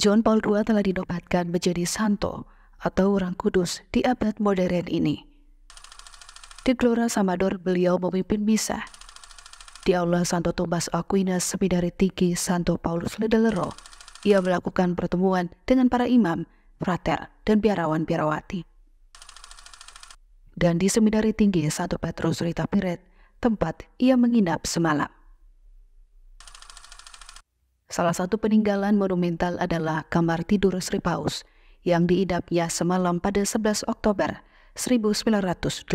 John Paul II telah dinobatkan menjadi santo atau orang kudus di abad modern ini. Di Glora Samador, beliau memimpin misa. Di Aula Santo Tumbas Aquinas Seminari Tinggi Santo Paulus Ledelero, ia melakukan pertemuan dengan para imam, frater, dan biarawan-biarawati. Dan di Seminari Tinggi Santo Petrus Rita Piret, tempat ia menginap semalam. Salah satu peninggalan monumental adalah kamar tidur Sri Paus yang diidapnya semalam pada 11 Oktober 1989.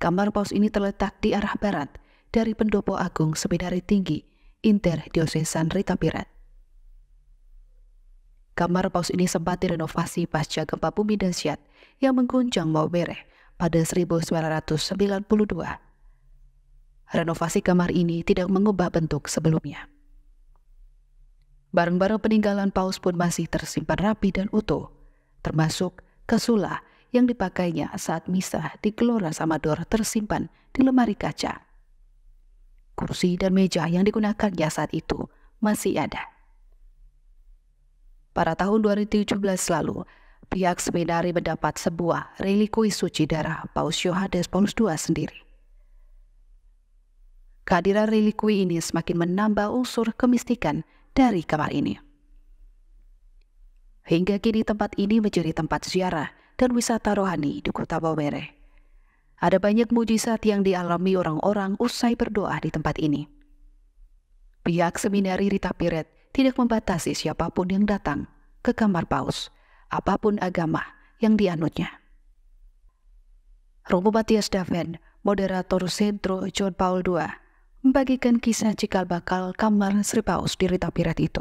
Kamar Paus ini terletak di arah barat dari Pendopo Agung sebidang Tinggi, Inter Diosesan Rita Pirat. Kamar Paus ini sempat direnovasi pasca gempa bumi dan Syat yang mengguncang Maubere pada 1992 renovasi kamar ini tidak mengubah bentuk sebelumnya. Barang-barang peninggalan paus pun masih tersimpan rapi dan utuh, termasuk kesula yang dipakainya saat misah di Gelora Samador tersimpan di lemari kaca. Kursi dan meja yang digunakannya saat itu masih ada. Pada tahun 2017 lalu, pihak seminari mendapat sebuah relikui suci darah Paus Yohanes Paulus II sendiri. Kehadiran relikui ini semakin menambah unsur kemistikan dari kamar ini. Hingga kini tempat ini menjadi tempat ziarah dan wisata rohani di kota Bawere. Ada banyak mujizat yang dialami orang-orang usai berdoa di tempat ini. Pihak seminari Rita Piret tidak membatasi siapapun yang datang ke kamar paus, apapun agama yang dianutnya. Romo Matias Daven, moderator Sentro John Paul II, membagikan kisah cikal bakal kamar Sri Paus di Rita Piret itu.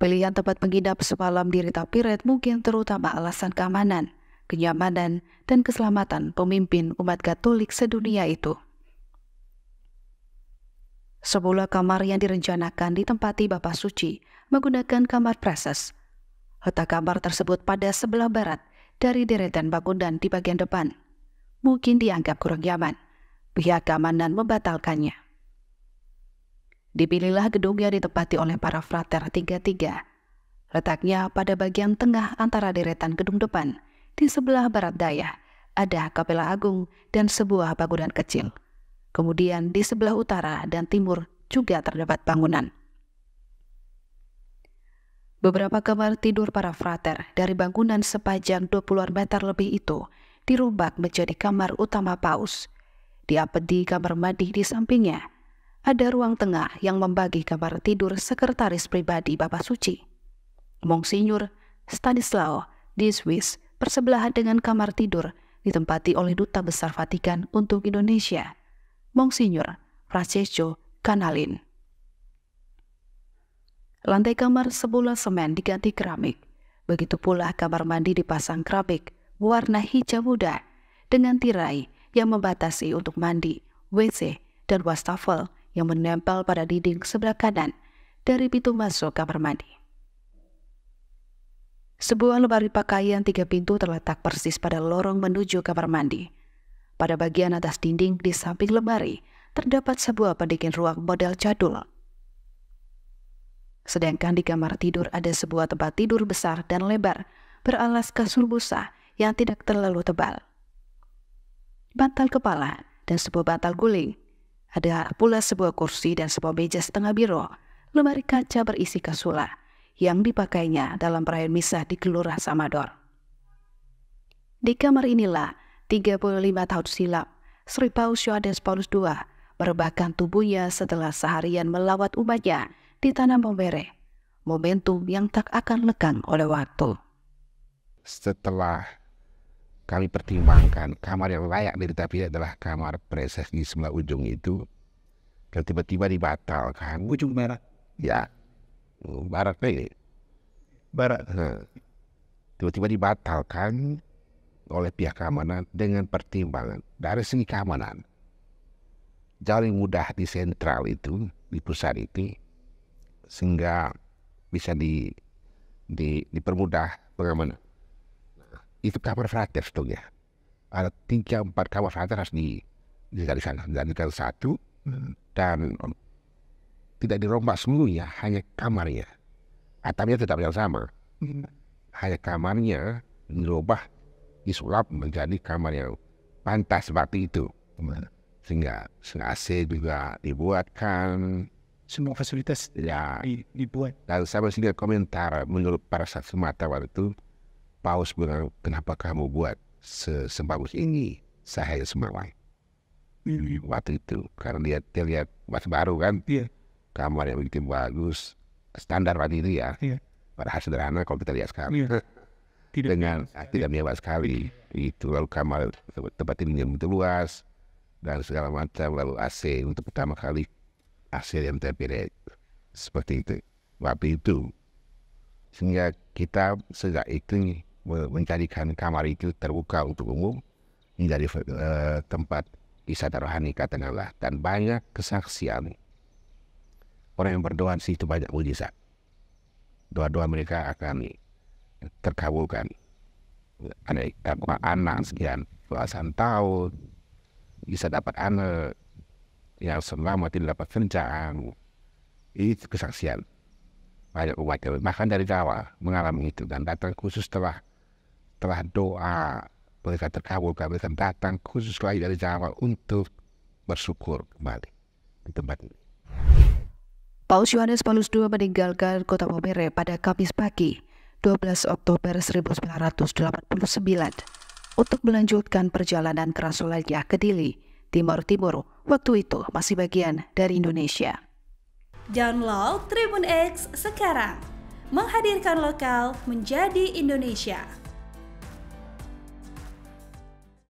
Pilihan tempat menginap semalam di Rita Piret mungkin terutama alasan keamanan, kenyamanan, dan keselamatan pemimpin umat Katolik sedunia itu. Sebuah kamar yang direncanakan ditempati Bapak Suci menggunakan kamar preses. Letak kamar tersebut pada sebelah barat dari deretan bangunan di bagian depan. Mungkin dianggap kurang nyaman pihak keamanan membatalkannya. Dipilihlah gedung yang ditempati oleh para frater tiga-tiga. Letaknya pada bagian tengah antara deretan gedung depan, di sebelah barat daya, ada kapela agung dan sebuah bangunan kecil. Kemudian di sebelah utara dan timur juga terdapat bangunan. Beberapa kamar tidur para frater dari bangunan sepanjang 20-an meter lebih itu dirubah menjadi kamar utama paus di di kamar mandi di sampingnya. Ada ruang tengah yang membagi kamar tidur sekretaris pribadi Bapak Suci. Monsinyur Stanislao di Swiss bersebelahan dengan kamar tidur ditempati oleh Duta Besar Vatikan untuk Indonesia, Monsinyur Francesco Canalin. Lantai kamar sebulan semen diganti keramik. Begitu pula kamar mandi dipasang keramik warna hijau muda dengan tirai yang membatasi untuk mandi, WC, dan wastafel yang menempel pada dinding sebelah kanan dari pintu masuk kamar mandi. Sebuah lemari pakaian tiga pintu terletak persis pada lorong menuju kamar mandi. Pada bagian atas dinding di samping lemari, terdapat sebuah pendingin ruang model jadul. Sedangkan di kamar tidur ada sebuah tempat tidur besar dan lebar beralas kasur busa yang tidak terlalu tebal bantal kepala, dan sebuah bantal guling. Ada pula sebuah kursi dan sebuah meja setengah biru lemari kaca berisi kasula, yang dipakainya dalam perayaan misa di kelurahan Samador. Di kamar inilah, 35 tahun silam, Sri Paus Yohanes Paulus II merebahkan tubuhnya setelah seharian melawat umatnya di tanah Mombere, momentum yang tak akan lekang oleh waktu. Setelah kami pertimbangkan kamar yang layak dari tapi adalah kamar preses di sebelah ujung itu dan tiba-tiba dibatalkan ujung merah ya oh, barat ini barat tiba-tiba dibatalkan oleh pihak keamanan dengan pertimbangan dari segi keamanan jalan mudah di sentral itu di pusat itu sehingga bisa di, di dipermudah pengamanan itu kamar frater sebetulnya. Ada tiga empat kamar frater harus di dari sana dan satu dan um, tidak dirombak seluruhnya hanya kamarnya atapnya tetap yang sama hanya kamarnya dirubah disulap menjadi kamar yang pantas seperti itu sehingga, sehingga AC juga dibuatkan semua fasilitas ya dibuat dan saya masih komentar menurut para saksi mata waktu itu paus bilang, kenapa kamu buat sebagus ini? Saya semangat. Hmm. Iya. Waktu itu, karena dia, dia lihat baru kan. Yeah. Kamar yang begitu bagus, standar waktu itu ya. Yeah. Padahal sederhana kalau kita lihat sekarang. Yeah. Tidak Dengan biasa. tidak mewah sekali. Yeah. Itu lalu kamar tempat ini yang begitu luas dan segala macam lalu AC untuk pertama kali AC yang terpilih seperti itu waktu itu sehingga kita sejak itu menjadikan kamar itu terbuka untuk umum menjadi uh, tempat wisata rohani katakanlah dan banyak kesaksian orang yang berdoa di situ banyak mujizat doa-doa mereka akan terkabulkan ada anak sekian belasan tahun bisa dapat anak yang selama tidak dapat kerjaan itu kesaksian banyak umat bahkan dari awal mengalami itu dan datang khusus telah setelah doa mereka terkabul kami akan datang khusus lagi dari Jawa untuk bersyukur kembali di tempat ini. Paus Yohanes Paulus II meninggalkan kota Momere pada Kamis pagi 12 Oktober 1989 untuk melanjutkan perjalanan kerasulannya ke Dili, Timur Timur, waktu itu masih bagian dari Indonesia. Download Tribun X sekarang, menghadirkan lokal menjadi Indonesia.